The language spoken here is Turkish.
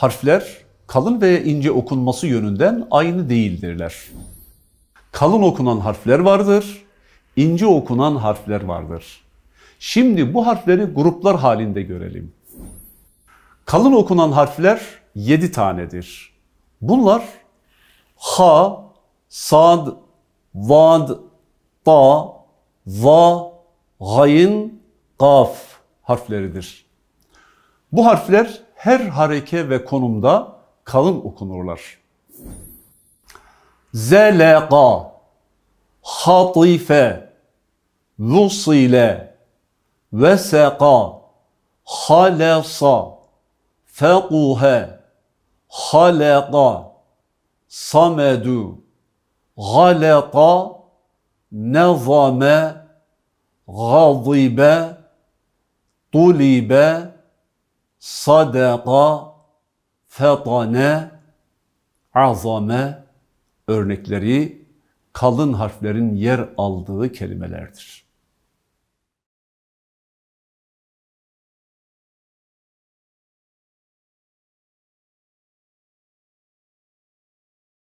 harfler kalın ve ince okunması yönünden aynı değildirler. Kalın okunan harfler vardır, ince okunan harfler vardır. Şimdi bu harfleri gruplar halinde görelim. Kalın okunan harfler 7 tanedir. Bunlar ha, sad, vad, ta, va, gayn, kaf harfleridir. Bu harfler her hareke ve konumda kalın okunurlar. Zelqa, hatife, vusile, veseka, halasa, fekuhe, halaka, samedu, galata, nezame, gazibe, tulibe, sadaka, fetane, azame örnekleri kalın harflerin yer aldığı kelimelerdir.